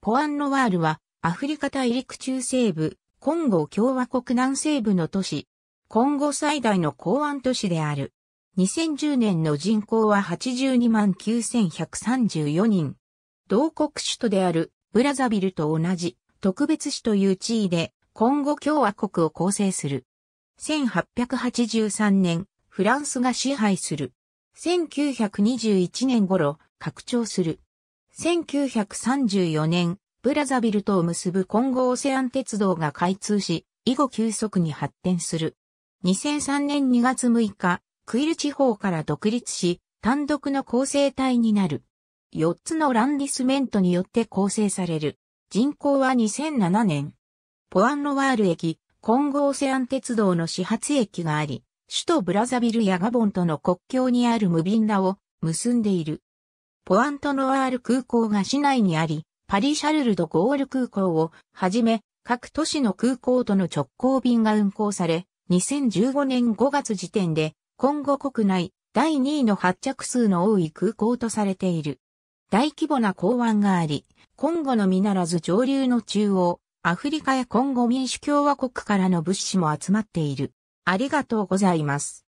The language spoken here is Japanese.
ポアンノワールは、アフリカ大陸中西部、コンゴ共和国南西部の都市、コンゴ最大の港湾都市である。2010年の人口は82万9134人。同国首都であるブラザビルと同じ特別市という地位で、コンゴ共和国を構成する。1883年、フランスが支配する。1921年頃、拡張する。1934年、ブラザビルとを結ぶ混合オセアン鉄道が開通し、以後急速に発展する。2003年2月6日、クイル地方から独立し、単独の構成体になる。4つのランディスメントによって構成される。人口は2007年。ポアンロワール駅、混合オセアン鉄道の始発駅があり、首都ブラザビルやガボンとの国境にあるムビンラを結んでいる。ポアントノワール空港が市内にあり、パリ・シャルル・ド・ゴール空港をはじめ、各都市の空港との直行便が運航され、2015年5月時点で、今後国内第2位の発着数の多い空港とされている。大規模な港湾があり、今後のみならず上流の中央、アフリカや今後民主共和国からの物資も集まっている。ありがとうございます。